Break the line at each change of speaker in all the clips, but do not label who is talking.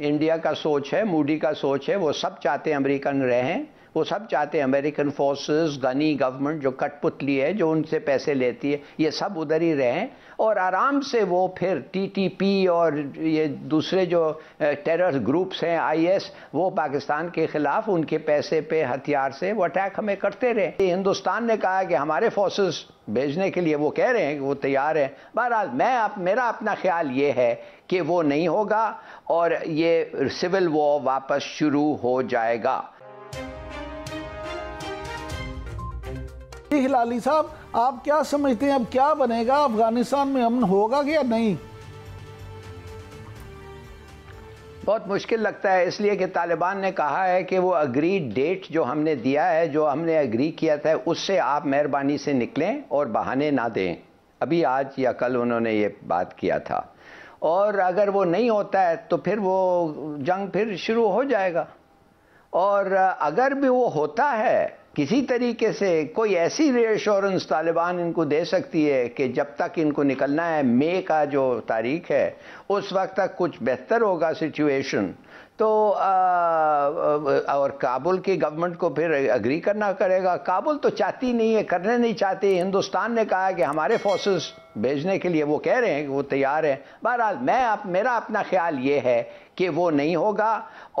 India का सोच है मूडी का सोच है वो सब चाहते हैं अमेरिकन रहें वो सब चाहते हैं अमेरिकन फोर्सेस गनी गवर्नमेंट जो कठपुतली है जो उनसे पैसे लेती है ये सब उधर ही रहें और आराम से वो फिर टीटीपी और ये दूसरे जो टेरर ग्रुप्स हैं आईएस वो पाकिस्तान के खिलाफ उनके पैसे पे हथियार से वो अटैक हमें करते रहे हिंदुस्तान ने कहा कि हमारे फोर्सेस भेजने के लिए वो कह रहे हैं कि वो तैयार हैं बहरहाल मैं आप मेरा अपना ख्याल ये है कि वो नहीं होगा और ये सिविल वॉर वापस शुरू हो जाएगा
जी हिलाली साहब आप क्या समझते हैं अब क्या बनेगा अफगानिस्तान में अमन होगा या नहीं
बहुत मुश्किल लगता है इसलिए कि तालिबान ने कहा है कि वो अग्री डेट जो हमने दिया है जो हमने अग्री किया था उससे आप मेहरबानी से निकलें और बहाने ना दें अभी आज या कल उन्होंने ये बात किया था और अगर वो नहीं होता है तो फिर वो जंग फिर शुरू हो जाएगा और अगर भी वो होता है किसी तरीके से कोई ऐसी रेश्योरेंस तालिबान इनको दे सकती है कि जब तक इनको निकलना है मे का जो तारीख है उस वक्त तक कुछ बेहतर होगा सिचुएशन तो आ, और काबुल की गवर्नमेंट को फिर एग्री करना करेगा काबुल तो चाहती नहीं है करने नहीं चाहती हिंदुस्तान ने कहा है कि हमारे फोर्सेस भेजने के लिए वो कह रहे हैं कि वो तैयार हैं बहरहाल मैं आप मेरा अपना ख्याल ये है कि वो नहीं होगा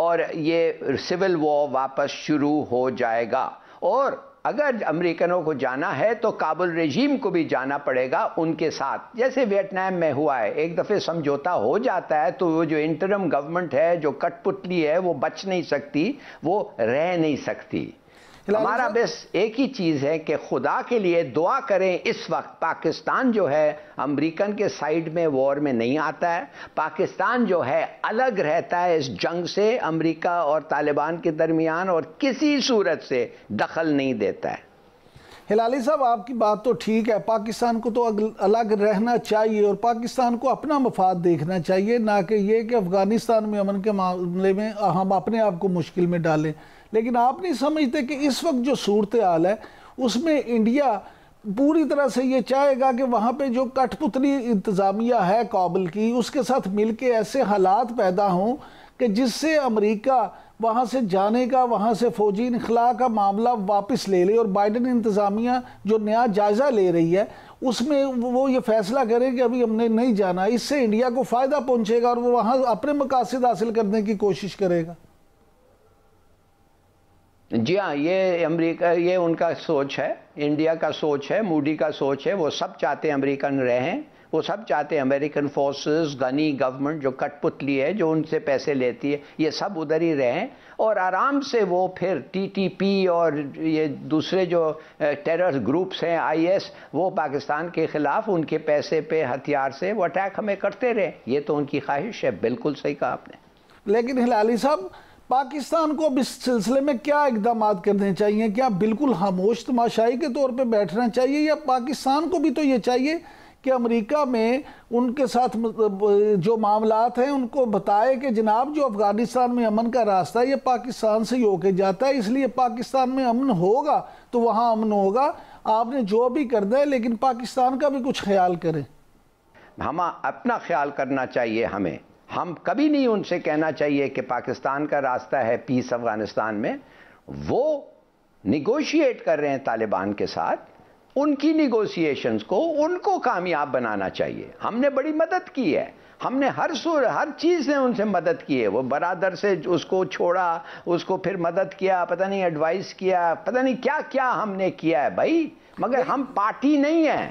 और ये सिविल वॉर वापस शुरू हो जाएगा और अगर अमेरिकनों को जाना है तो काबुल रेजीम को भी जाना पड़ेगा उनके साथ जैसे वियतनाम में हुआ है एक दफ़े समझौता हो जाता है तो वो जो इंटरम गवर्नमेंट है जो कटपुतली है वो बच नहीं सकती वो रह नहीं सकती हमारा बस एक ही चीज़ है कि खुदा के लिए दुआ करें इस वक्त पाकिस्तान जो है अमरीकन के साइड में वॉर में नहीं आता है पाकिस्तान जो है अलग रहता है इस जंग से अमरीका और तालिबान के दरमियान और किसी सूरत से दखल नहीं देता है
हिलाली साहब आपकी बात तो ठीक है पाकिस्तान को तो अलग रहना चाहिए और पाकिस्तान को अपना मफाद देखना चाहिए ना कि ये कि अफ़गानिस्तान में अमन के मामले में हम अपने आप को मुश्किल में डालें लेकिन आप नहीं समझते कि इस वक्त जो सूरत हाल है उसमें इंडिया पूरी तरह से ये चाहेगा कि वहाँ पे जो कठपुतली इंतज़ामिया है काबुल की उसके साथ मिल के ऐसे हालात पैदा हों कि जिससे अमेरिका वहाँ से जाने का वहाँ से फ़ौजी इनखला का मामला वापस ले ले और बाइडन इंतज़ामिया जो नया जायज़ा ले रही है उसमें वो ये फैसला करें कि अभी हमने नहीं जाना इससे इंडिया को फ़ायदा पहुँचेगा और वो वहाँ अपने मकासद हासिल करने की कोशिश करेगा
जी हाँ ये अमेरिका ये उनका सोच है इंडिया का सोच है मूडी का सोच है वो सब चाहते अमेरिकन रहें वो सब चाहते हैं अमेरिकन फोर्सेस गनी गवर्नमेंट जो कठपुतली है जो उनसे पैसे लेती है ये सब उधर ही रहें और आराम से वो फिर टीटीपी और ये दूसरे जो टेरर ग्रुप्स हैं आईएस वो पाकिस्तान के ख़िलाफ़ उनके पैसे पे हथियार से वो अटैक हमें करते रहें ये तो उनकी ख्वाहिश है बिल्कुल सही कहा आपने
लेकिन हिलाली साहब पाकिस्तान को अब इस सिलसिले में क्या इकदाम करने चाहिए क्या बिल्कुल खामोश तमाशाई के तौर पर बैठना चाहिए या पाकिस्तान को भी तो ये चाहिए कि अमरीका में उनके साथ जो मामला हैं उनको बताए कि जनाब जो अफ़गानिस्तान में अमन का रास्ता है ये पाकिस्तान से ही होके जाता है इसलिए पाकिस्तान में अमन होगा तो वहाँ अमन होगा आपने जो भी करना है लेकिन पाकिस्तान का भी कुछ ख्याल करें
हम अपना ख्याल करना चाहिए हमें हम कभी नहीं उनसे कहना चाहिए कि पाकिस्तान का रास्ता है पीस अफगानिस्तान में वो निगोशिएट कर रहे हैं तालिबान के साथ उनकी निगोशिएशंस को उनको कामयाब बनाना चाहिए हमने बड़ी मदद की है हमने हर सुर हर चीज़ ने उनसे मदद की है वो बरादर से उसको छोड़ा उसको फिर मदद किया पता नहीं एडवाइस किया पता नहीं क्या क्या हमने किया है भाई मगर हम पार्टी नहीं है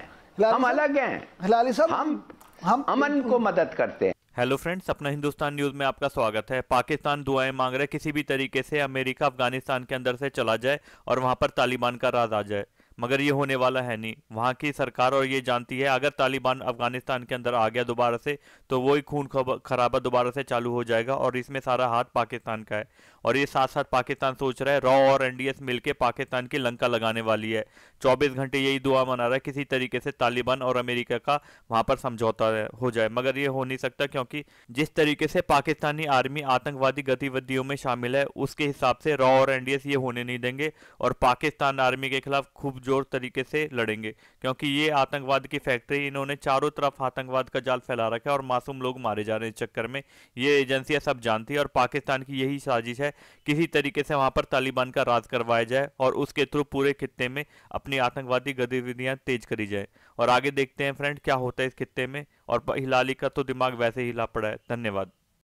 हम अलग हैं हम हम अमन को मदद करते हैं
हेलो फ्रेंड्स अपना हिंदुस्तान न्यूज़ में आपका स्वागत है पाकिस्तान दुआएं मांग रहे किसी भी तरीके से अमेरिका अफगानिस्तान के अंदर से चला जाए और वहां पर तालिबान का राज आ जाए मगर ये होने वाला है नहीं वहाँ की सरकार और ये जानती है अगर तालिबान अफगानिस्तान के अंदर आ गया दोबारा से तो वही खून खराबा दोबारा से चालू हो जाएगा और इसमें सारा हाथ पाकिस्तान का है और ये साथ साथ पाकिस्तान सोच रहा है रॉ और एनडीएस मिलकर पाकिस्तान की लंका लगाने वाली है चौबीस घंटे यही दुआ मना रहा है किसी तरीके से तालिबान और अमेरिका का वहाँ पर समझौता हो जाए मगर ये हो नहीं सकता क्योंकि जिस तरीके से पाकिस्तानी आर्मी आतंकवादी गतिविधियों में शामिल है उसके हिसाब से रॉ और एनडीएस ये होने नहीं देंगे और पाकिस्तान आर्मी के खिलाफ खूब पुरजोर तरीके से लड़ेंगे क्योंकि ये आतंकवाद की फैक्ट्री इन्होंने चारों तरफ आतंकवाद का जाल फैला रखा है और मासूम लोग मारे जा रहे हैं चक्कर में ये एजेंसियाँ सब जानती है और पाकिस्तान की यही साजिश है किसी तरीके से वहाँ पर तालिबान का राज करवाया जाए और उसके थ्रू पूरे खत्े में अपनी आतंकवादी गतिविधियाँ तेज करी जाए और आगे देखते हैं फ्रेंड क्या होता है इस खत्े में और हिलाली का तो दिमाग वैसे ही हिला पड़ा है धन्यवाद